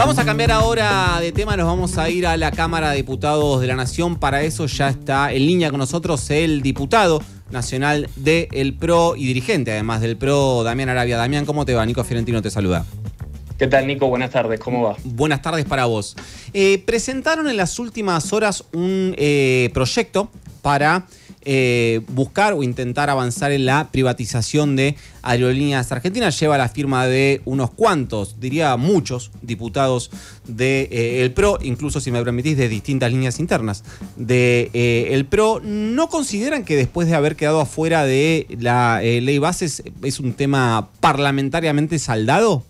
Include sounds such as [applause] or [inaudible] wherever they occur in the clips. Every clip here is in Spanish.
Vamos a cambiar ahora de tema, nos vamos a ir a la Cámara de Diputados de la Nación. Para eso ya está en línea con nosotros el diputado nacional del PRO y dirigente además del PRO, Damián Arabia. Damián, ¿cómo te va? Nico Fiorentino te saluda. ¿Qué tal, Nico? Buenas tardes, ¿cómo va? Buenas tardes para vos. Eh, presentaron en las últimas horas un eh, proyecto para eh, buscar o intentar avanzar en la privatización de aerolíneas argentinas. Lleva la firma de unos cuantos, diría muchos, diputados del de, eh, PRO, incluso si me permitís, de distintas líneas internas del de, eh, PRO. ¿No consideran que después de haber quedado afuera de la ley bases es un tema parlamentariamente saldado?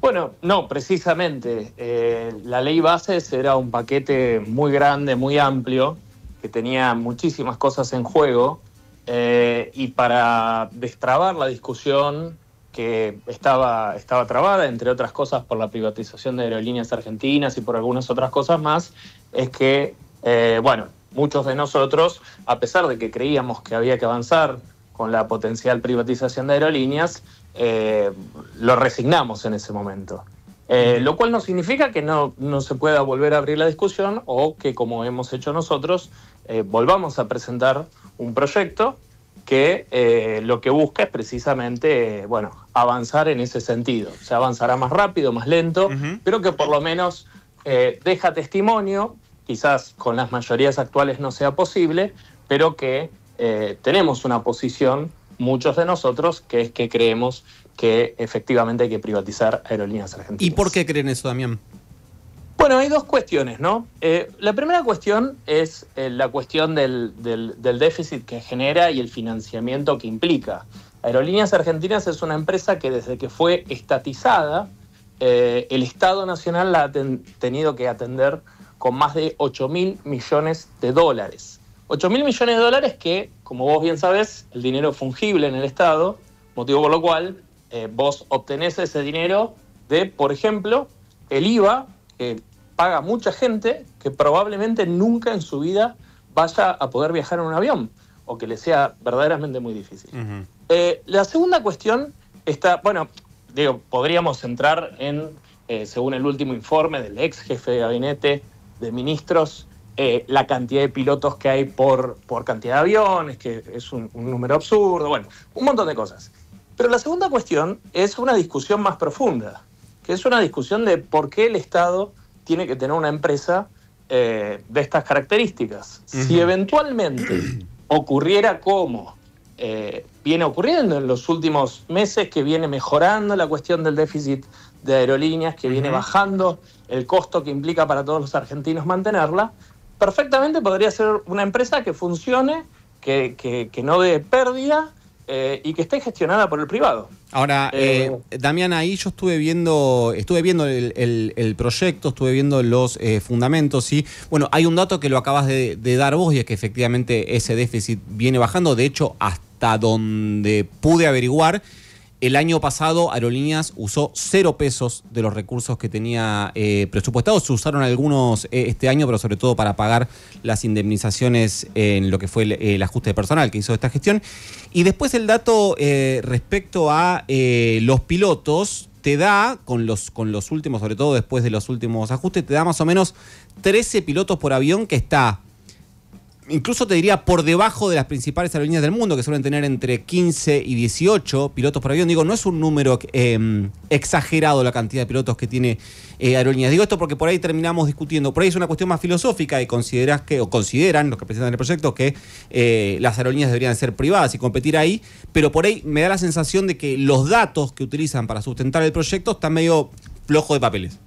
Bueno, no, precisamente. la ley bases era un paquete muy grande, muy amplio, que tenía muchísimas cosas en juego, eh, y para destrabar la discusión que estaba, estaba trabada, entre otras cosas, por la privatización de aerolíneas argentinas y por algunas otras cosas más, es que, eh, bueno, muchos de nosotros, a pesar de que creíamos que había que avanzar con la potencial privatización de aerolíneas, eh, lo resignamos en ese momento. Eh, lo cual no significa que no, se pueda volver a abrir la discusión o que, como hemos hecho nosotros, eh, volvamos a presentar un proyecto que eh, lo que busca es precisamente bueno, avanzar en ese sentido. se avanzará más rápido, más lento, pero que por lo menos deja testimonio, quizás con las mayorías actuales no sea posible, pero que tenemos una posición, muchos de nosotros, que es que creemos que efectivamente hay que privatizar aerolíneas argentinas. ¿Y por qué creen eso, Damián? Bueno, hay dos cuestiones, ¿no? Eh, la primera cuestión es eh, la cuestión del, déficit que genera y el financiamiento que implica. Aerolíneas Argentinas es una empresa que desde que fue estatizada, eh, el Estado Nacional la ha tenido que atender con más de 8 mil millones de dólares. 8 mil millones de dólares que, como vos bien sabes, el dinero fungible en el Estado, motivo por lo cual eh, vos obtenés ese dinero de, por ejemplo, el IVA que paga mucha gente que probablemente nunca en su vida vaya a poder viajar en un avión o que le sea verdaderamente muy difícil. Eh, la segunda cuestión está, bueno, podríamos entrar en, eh, según el último informe del ex jefe de gabinete de ministros, la cantidad de pilotos que hay por, cantidad de aviones, que es un número absurdo, bueno, un montón de cosas. Pero la segunda cuestión es una discusión más profunda, que es una discusión de por qué el Estado tiene que tener una empresa eh, de estas características. Si eventualmente [clears throat] ocurriera como eh, viene ocurriendo en los últimos meses, que viene mejorando la cuestión del déficit de aerolíneas, que viene bajando el costo que implica para todos los argentinos mantenerla, perfectamente podría ser una empresa que funcione, que, que no dé pérdida eh, y que esté gestionada por el privado. Ahora, eh, eh Damián, ahí yo estuve viendo, estuve viendo el, proyecto, estuve viendo los eh, fundamentos y, bueno, hay un dato que lo acabas de, dar vos y es que efectivamente ese déficit viene bajando, de hecho, hasta donde pude averiguar. El año pasado Aerolíneas usó cero pesos de los recursos que tenía eh, presupuestados. Se usaron algunos eh, este año, pero sobre todo para pagar las indemnizaciones en lo que fue el, ajuste de personal que hizo esta gestión. Y después el dato eh, respecto a los pilotos te da, con los, con los últimos, sobre todo después de los últimos ajustes, te da más o menos 13 pilotos por avión que está incluso te diría por debajo de las principales aerolíneas del mundo, que suelen tener entre 15 y 18 pilotos por avión. Digo, no es un número em, exagerado la cantidad de pilotos que tiene eh, aerolíneas. Digo esto porque por ahí terminamos discutiendo. Por ahí es una cuestión más filosófica y consideras que, o consideran los que presentan el proyecto, que eh, las aerolíneas deberían ser privadas y competir ahí. Pero por ahí me da la sensación de que los datos que utilizan para sustentar el proyecto están medio flojo de papeles.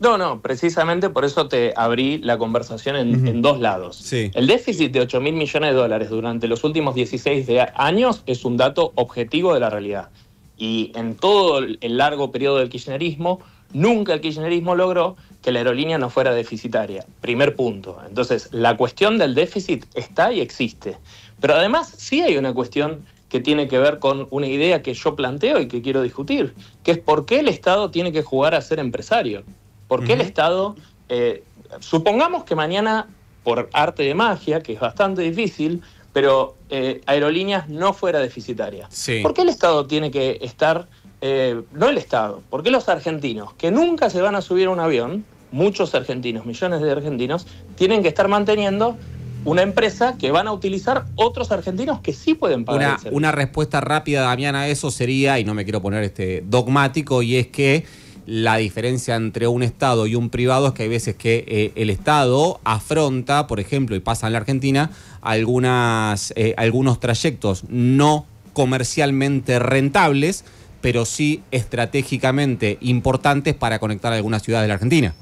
No, no, precisamente por eso te abrí la conversación en, dos lados. El déficit de 8 mil millones de dólares durante los últimos 16 años es un dato objetivo de la realidad. Y en todo el largo periodo del kirchnerismo, nunca el kirchnerismo logró que la aerolínea no fuera deficitaria. Primer punto. Entonces, la cuestión del déficit está y existe. Pero además sí hay una cuestión que tiene que ver con una idea que yo planteo y que quiero discutir, que es por qué el Estado tiene que jugar a ser empresario. ¿Por qué el Estado, eh, supongamos que mañana, por arte de magia, que es bastante difícil, pero eh, aerolíneas no fuera deficitaria? ¿Por qué el Estado tiene que estar, eh, no el Estado, por qué los argentinos, que nunca se van a subir a un avión, muchos argentinos, millones de argentinos, tienen que estar manteniendo una empresa que van a utilizar otros argentinos que sí pueden pagar. Una, respuesta rápida, Damián, a eso sería, y no me quiero poner este dogmático, y es que la diferencia entre un Estado y un privado es que hay veces que eh, el Estado afronta, por ejemplo, y pasa en la Argentina, algunas, eh, algunos trayectos no comercialmente rentables, pero sí estratégicamente importantes para conectar algunas ciudades de la Argentina.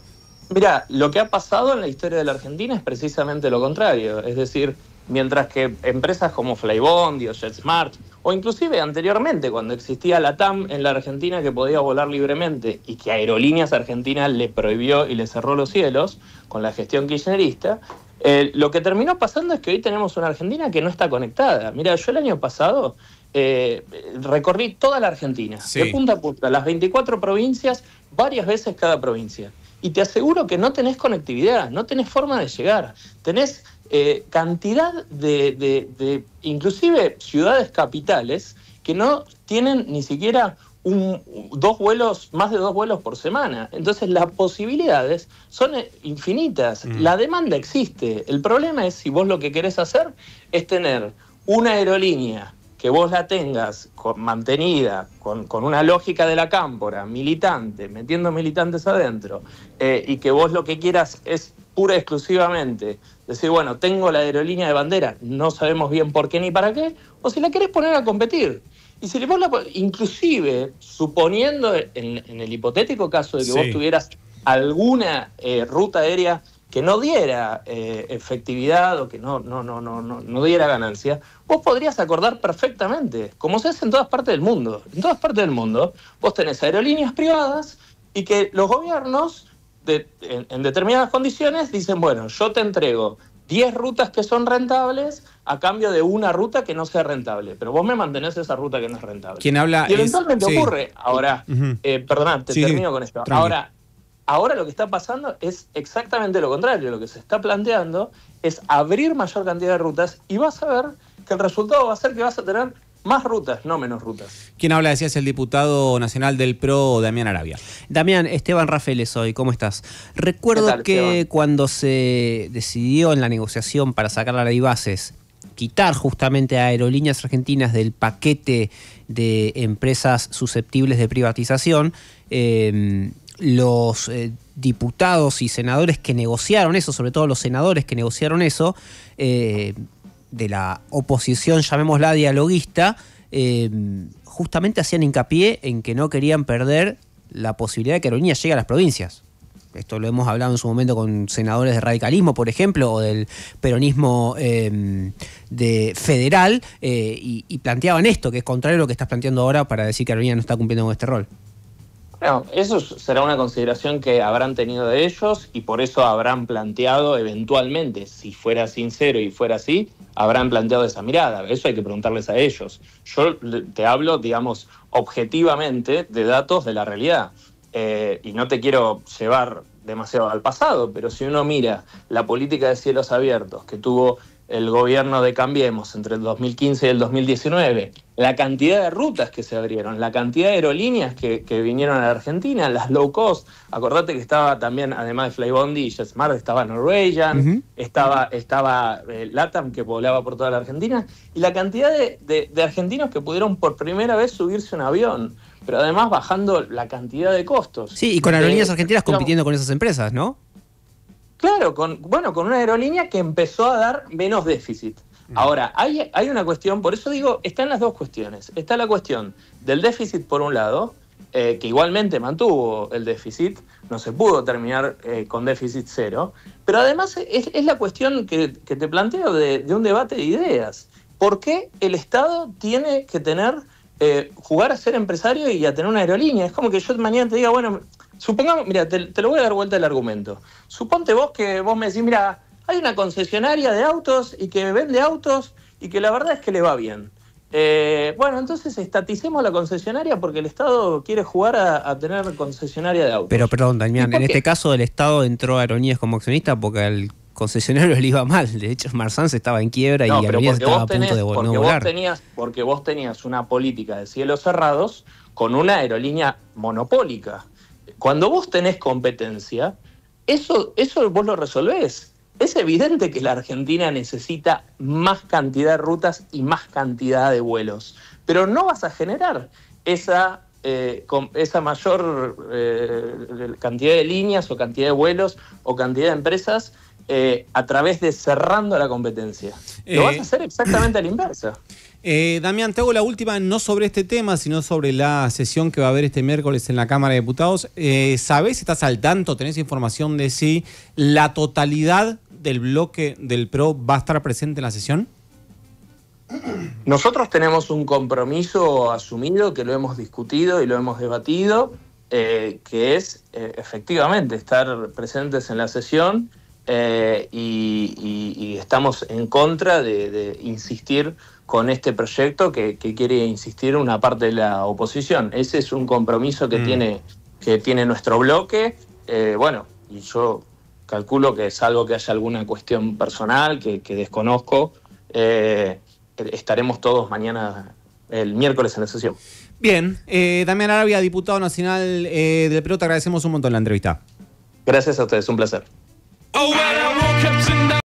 Mira, lo que ha pasado en la historia de la Argentina es precisamente lo contrario. Es decir, mientras que empresas como Flybondi o JetSmart, o inclusive anteriormente cuando existía la TAM en la Argentina que podía volar libremente y que Aerolíneas Argentinas le prohibió y le cerró los cielos con la gestión kirchnerista, eh, lo que terminó pasando es que hoy tenemos una Argentina que no está conectada. Mira, yo el año pasado eh, recorrí toda la Argentina, de punta a punta, las 24 provincias, varias veces cada provincia y te aseguro que no tenés conectividad, no tenés forma de llegar, tenés eh, cantidad de, inclusive ciudades capitales que no tienen ni siquiera dos vuelos, más de dos vuelos por semana. Entonces las posibilidades son eh, infinitas, mm. la demanda existe. El problema es si vos lo que querés hacer es tener una aerolínea que vos la tengas mantenida con, una lógica de la cámpora, militante, metiendo militantes adentro, eh, y que vos lo que quieras es pura y exclusivamente decir, bueno, tengo la aerolínea de bandera, no sabemos bien por qué ni para qué, o si la querés poner a competir. Y si le la, inclusive, suponiendo en, el hipotético caso de que vos tuvieras alguna eh, ruta aérea que no diera eh, efectividad o que no, no, no, no, no, diera ganancia, vos podrías acordar perfectamente, como se hace en todas partes del mundo. En todas partes del mundo, vos tenés aerolíneas privadas y que los gobiernos, en, determinadas condiciones, dicen, bueno, yo te entrego 10 rutas que son rentables a cambio de una ruta que no sea rentable. Pero vos me mantenés esa ruta que no es rentable. quién habla y eventualmente ocurre. Ahora, eh, te termino con esto. Ahora, Ahora lo que está pasando es exactamente lo contrario. Lo que se está planteando es abrir mayor cantidad de rutas y vas a ver que el resultado va a ser que vas a tener más rutas, no menos rutas. ¿Quién habla, decías, el diputado nacional del PRO, Damián Arabia. Damián, Esteban Rafeles hoy, ¿cómo estás? Recuerdo que cuando se decidió en la negociación para sacar la a Bases, quitar justamente a Aerolíneas Argentinas del paquete de empresas susceptibles de privatización, em, los eh, diputados y senadores que negociaron eso, sobre todo los senadores que negociaron eso, eh, de la oposición, llamémosla dialoguista, eh, justamente hacían hincapié en que no querían perder la posibilidad de que Aerolínea llegue a las provincias. Esto lo hemos hablado en su momento con senadores de radicalismo, por ejemplo, o del peronismo em, de federal, y, planteaban esto, que es contrario a lo que estás planteando ahora para decir que no está cumpliendo con este rol eso será una consideración que habrán tenido de ellos y por eso habrán planteado eventualmente, si fuera sincero y fuera así, habrán planteado esa mirada. Eso hay que preguntarles a ellos. Yo te hablo, digamos, objetivamente de datos de la realidad. Eh, y no te quiero llevar demasiado al pasado, pero si uno mira la política de cielos abiertos que tuvo el gobierno de Cambiemos entre el 2015 y el 2019, la cantidad de rutas que se abrieron, la cantidad de aerolíneas que, vinieron a la Argentina, las low cost, acordate que estaba también, además de Flybondi y JetSmart, estaba Norwegian, estaba, estaba eh, LATAM que poblaba por toda la Argentina, y la cantidad de, argentinos que pudieron por primera vez subirse un avión, pero además bajando la cantidad de costos. Sí, y con eh, aerolíneas argentinas compitiendo con esas empresas, ¿no? Claro, con, bueno, con una aerolínea que empezó a dar menos déficit. Mm. Ahora, hay, hay una cuestión, por eso digo, están las dos cuestiones. Está la cuestión del déficit por un lado, eh, que igualmente mantuvo el déficit, no se pudo terminar eh, con déficit cero, pero además es, la cuestión que, te planteo de, un debate de ideas. ¿Por qué el Estado tiene que tener, eh, jugar a ser empresario y a tener una aerolínea? Es como que yo mañana te diga, bueno, Supongamos, mira, te, lo voy a dar vuelta el argumento. Suponte vos que vos me decís, mira, hay una concesionaria de autos y que vende autos y que la verdad es que le va bien. Eh, bueno, entonces estaticemos la concesionaria porque el Estado quiere jugar a, tener concesionaria de autos. Pero perdón, Damián, en este caso el Estado entró a Aeronías como accionista porque al concesionario le iba mal. De hecho, Marzán estaba en quiebra y Aeronías estaba a punto de no volar. Vos tenías, porque vos tenías una política de cielos cerrados con una aerolínea monopólica cuando vos tenés competencia, eso, vos lo resolvés. Es evidente que la Argentina necesita más cantidad de rutas y más cantidad de vuelos, pero no vas a generar esa, eh, esa mayor eh, cantidad de líneas o cantidad de vuelos o cantidad de empresas eh, a través de cerrando la competencia. Lo vas a eh, hacer exactamente al [clears throat] inverso. Eh, Damián, te hago la última, no sobre este tema, sino sobre la sesión que va a haber este miércoles en la Cámara de Diputados. ¿Sabés, estás al tanto, tenés información de si la totalidad del bloque del PRO va a estar presente en la sesión? Nosotros tenemos un compromiso asumido que lo hemos discutido y lo hemos debatido, que es efectivamente estar presentes en la sesión eh, y, estamos en contra de, insistir con este proyecto que, quiere insistir una parte de la oposición. Ese es un compromiso que, mm. tiene, que tiene nuestro bloque. Eh, bueno, y yo calculo que salvo que haya alguna cuestión personal que, desconozco, eh, estaremos todos mañana, el miércoles en la sesión. Bien, eh, Damián Arabia, diputado nacional del Perú, te agradecemos un montón la entrevista. Gracias a ustedes, un placer. Oh, when I woke up tonight.